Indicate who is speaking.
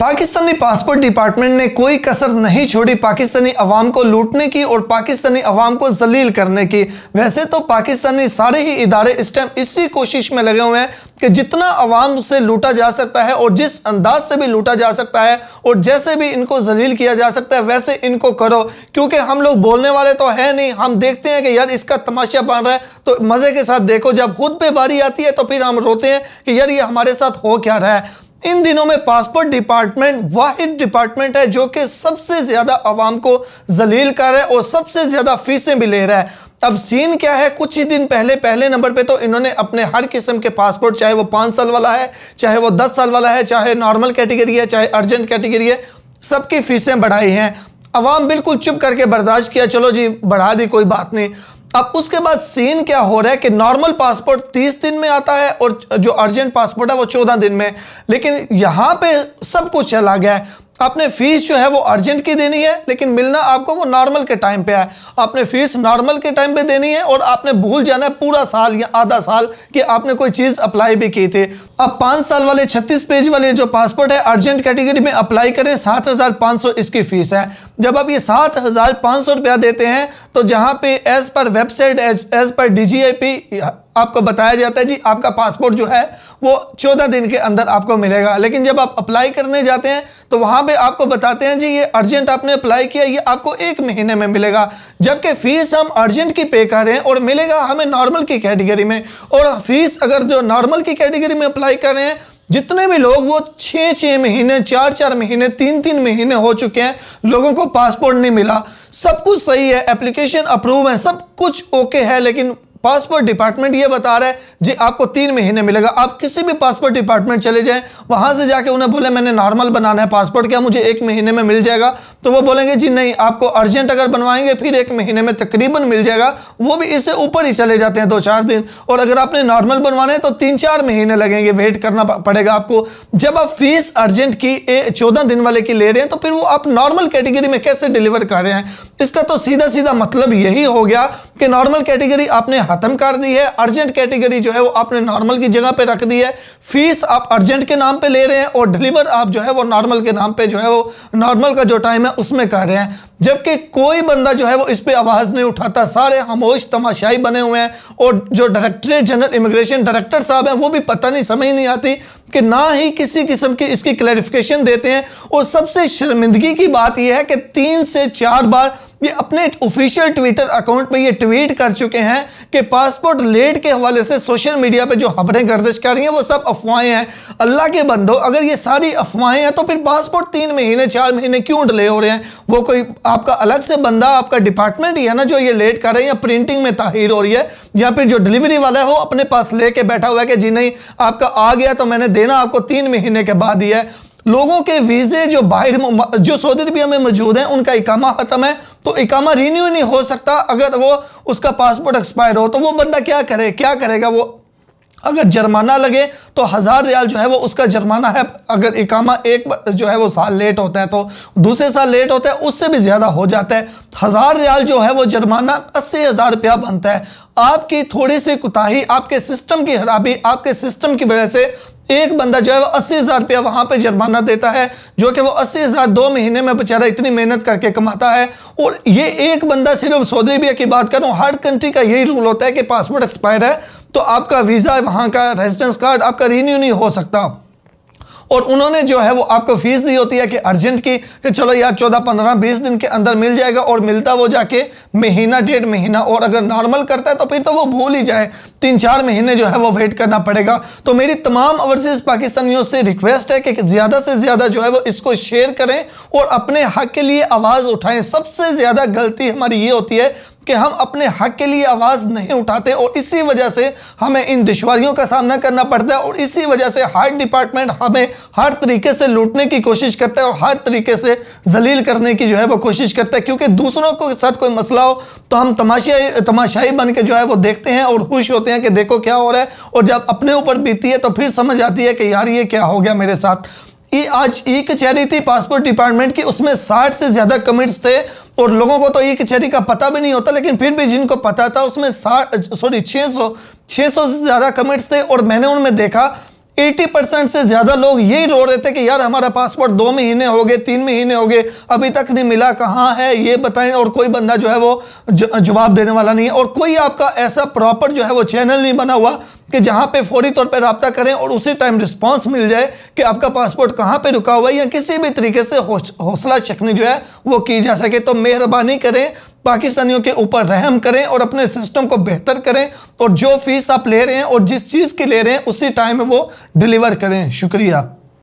Speaker 1: Pakistani passport department ने कोई कसर नहीं छोड़ी पाकिस्तानी अवाम को लूटने की और पाकिस्तानी अवाम को जलील करने की वैसे तो पाकिस्तानी सारे ही इदारे इस टाइम इसी कोशिश में लगे हुए हैं कि जितना अवाम से लूटा जा सकता है और जिस अंदाज से भी लूटा जा सकता है और जैसे भी इनको जलील किया जा सकता है वैसे इनको करो क्योंकि हम लोग बोलने वाले तो है नहीं हम देखते हैं कि यार इसका तमाशा बन रहा है तो मज़े के साथ देखो जब खुद पे बारी आती है तो फिर हम रोते हैं कि यार ये हमारे साथ हो क्या रहा है इन दिनों में पासपोर्ट डिपार्टमेंट वाहिद डिपार्टमेंट है जो कि सबसे ज़्यादा आवाम को जलील कर रहा है और सबसे ज़्यादा फीसें भी ले रहा है अब सीन क्या है कुछ ही दिन पहले पहले नंबर पे तो इन्होंने अपने हर किस्म के पासपोर्ट चाहे वो पाँच साल वाला है चाहे वो दस साल वाला है चाहे नॉर्मल कैटेगरी है चाहे अर्जेंट कैटेगरी है सबकी फ़ीसें बढ़ाई हैं अवाम बिल्कुल चुप करके बर्दाश्त किया चलो जी बढ़ा दी कोई बात नहीं अब उसके बाद सीन क्या हो रहा है कि नॉर्मल पासपोर्ट तीस दिन में आता है और जो अर्जेंट पासपोर्ट है वो चौदह दिन में लेकिन यहाँ पे सब कुछ चला गया है आपने फीस जो है वो अर्जेंट की देनी है लेकिन मिलना आपको वो नॉर्मल के टाइम पे है आपने फीस नॉर्मल के टाइम पे देनी है और आपने भूल जाना है पूरा साल या आधा साल कि आपने कोई चीज़ अप्लाई भी की थी अब पाँच साल वाले छत्तीस पेज वाले जो पासपोर्ट है अर्जेंट कैटेगरी में अप्लाई करें सात हज़ार पाँच सौ इसकी फ़ीस है जब आप ये सात हज़ार पाँच सौ रुपया देते हैं तो जहाँ पे as per website as per D G I P आपको बताया जाता है जी आपका पासपोर्ट जो है वो चौदह दिन के अंदर आपको मिलेगा लेकिन जब आप अप्लाई करने जाते हैं तो वहाँ पे आपको बताते हैं जी ये अर्जेंट आपने अप्लाई किया ये आपको एक महीने में मिलेगा जबकि फीस हम अर्जेंट की पे कर रहे हैं और मिलेगा हमें नॉर्मल की कैटेगरी में और फीस अगर जो नॉर्मल की कैटेगरी में अप्लाई कर रहे हैं जितने भी लोग वो छः छः महीने चार चार महीने तीन तीन महीने हो चुके हैं लोगों को पासपोर्ट नहीं मिला सब कुछ सही है एप्लीकेशन अप्रूव है सब कुछ ओके है लेकिन पासपोर्ट डिपार्टमेंट ये बता रहा है जी आपको तीन महीने मिलेगा आप किसी भी पासपोर्ट डिपार्टमेंट चले जाएं वहां से जाके उन्हें बोले मैंने नॉर्मल बनाना है पासपोर्ट क्या मुझे एक महीने में मिल जाएगा तो वो बोलेंगे जी नहीं आपको अर्जेंट अगर बनवाएंगे फिर एक महीने में तकरीबन मिल जाएगा वो भी इससे ऊपर ही चले जाते हैं दो चार दिन और अगर आपने नॉर्मल बनवाना है तो तीन चार महीने लगेंगे वेट करना पड़ेगा आपको जब आप फीस अर्जेंट की चौदह दिन वाले की ले रहे हैं तो फिर वो आप नॉर्मल कैटेगरी में कैसे डिलीवर कर रहे हैं इसका तो सीधा सीधा मतलब यही हो गया कि नॉर्मल कैटेगरी आपने खत्म कर दी है अर्जेंट कैटेगरी जो है वो आपने नॉर्मल की जगह पे रख दी है फीस आप अर्जेंट के नाम पे ले रहे हैं और डिलीवर आप जो है वो नॉर्मल के नाम पे जो है वो नॉर्मल का जो टाइम है उसमें कर रहे हैं जबकि कोई बंदा जो है वो इस पर आवाज़ नहीं उठाता सारे हमोश तमाशाई बने हुए हैं और जो डायरेक्टरेट जनरल इमिग्रेशन डायरेक्टर साहब हैं वो भी पता नहीं समझ नहीं आती कि ना ही किसी किस्म की इसकी क्लैरिफिकेशन देते हैं और सबसे शर्मिंदगी की बात यह है कि तीन से चार बार ये अपने ऑफिशियल ट्विटर अकाउंट पे ये ट्वीट कर चुके हैं कि पासपोर्ट लेट के हवाले से सोशल मीडिया पे जो खबरें गर्दिश कर रही हैं वो सब अफवाहें हैं अल्लाह के बंदो अगर ये सारी अफवाहें हैं तो फिर पासपोर्ट तीन महीने चार महीने क्यों डिले हो रहे हैं वो कोई आपका अलग से बंदा आपका डिपार्टमेंट ही है ना जो ये लेट कर रहे हैं या प्रिंटिंग में ताहिर हो रही है या फिर जो डिलीवरी वाला है वो अपने पास लेके बैठा हुआ है कि जी नहीं आपका आ गया तो मैंने देना आपको तीन महीने के बाद ही है लोगों के वीज़े जो बाहर जो सऊदी अरबिया में मौजूद हैं उनका इकामा ख़त्म है तो इकामा रीन्यू नहीं हो सकता अगर वो उसका पासपोर्ट एक्सपायर हो तो वो बंदा क्या करे क्या करेगा वो अगर जुर्माना लगे तो हज़ार रियाल जो है वो उसका जुर्माना है अगर इकामा एक जो है वो साल लेट होता है तो दूसरे साल लेट होता है उससे भी ज़्यादा हो जाता है हज़ार रियाल जो है वो जुर्माना अस्सी हज़ार रुपया बनता है आपकी थोड़ी सी कोताही आपके सिस्टम की खराबी आपके सिस्टम की वजह से एक बंदा जो है वो अस्सी हज़ार रुपया वहाँ पर जुर्माना देता है जो कि वो अस्सी हज़ार दो महीने में बेचारा इतनी मेहनत करके कमाता है और ये एक बंदा सिर्फ सऊदी अरबिया की बात करूँ हर कंट्री का यही रूल होता है कि पासपोर्ट एक्सपायर है तो आपका वीज़ा वहाँ का रेजिडेंस कार्ड आपका रीन्यू नहीं हो सकता और उन्होंने जो है वो आपको फीस दी होती है कि अर्जेंट की कि चलो यार चौदह पंद्रह बीस दिन के अंदर मिल जाएगा और मिलता वो जाके महीना डेढ़ महीना और अगर नॉर्मल करता है तो फिर तो वो भूल ही जाए तीन चार महीने जो है वो वेट करना पड़ेगा तो मेरी तमाम ओवरसीज़ पाकिस्तानियों से रिक्वेस्ट है कि ज़्यादा से ज़्यादा जो है वो इसको शेयर करें और अपने हक के लिए आवाज़ उठाएं सबसे ज़्यादा गलती हमारी ये होती है कि हम अपने हक के लिए आवाज़ नहीं उठाते और इसी वजह से हमें इन दुशारियों का सामना करना पड़ता है और इसी वजह से हर डिपार्टमेंट हमें हर तरीके से लूटने की कोशिश करता है और हर तरीके से जलील करने की जो है वो कोशिश करता है क्योंकि दूसरों के साथ कोई मसला हो तो हम तमाशाई तमाशाई बन के जो है वो देखते हैं और खुश होते हैं कि देखो क्या हो रहा है और जब अपने ऊपर बीती है तो फिर समझ आती है कि यार ये क्या हो गया मेरे साथ ये आज ई कचहरी थी पासपोर्ट डिपार्टमेंट की उसमें साठ से ज़्यादा कमेंट्स थे और लोगों को तो ई कचहरी का पता भी नहीं होता लेकिन फिर भी जिनको पता था उसमें साठ सॉरी छः सौ छः सौ से ज़्यादा कमेंट्स थे और मैंने उनमें देखा 80 परसेंट से ज़्यादा लोग यही रो रहे थे कि यार हमारा पासपोर्ट दो महीने हो गए तीन महीने हो गए अभी तक नहीं मिला कहाँ है ये बताएं और कोई बंदा जो है वो जवाब देने वाला नहीं है और कोई आपका ऐसा प्रॉपर जो है वो चैनल नहीं बना हुआ कि जहाँ पे फौरी तौर पर रबता करें और उसी टाइम रिस्पॉन्स मिल जाए कि आपका पासपोर्ट कहाँ पर रुका हुआ है या किसी भी तरीके से हौसला शखनी जो है वो की जा सके तो मेहरबानी करें पाकिस्तानियों के ऊपर रहम करें और अपने सिस्टम को बेहतर करें और जो फीस आप ले रहे हैं और जिस चीज़ की ले रहे हैं उसी टाइम में वो डिलीवर करें शुक्रिया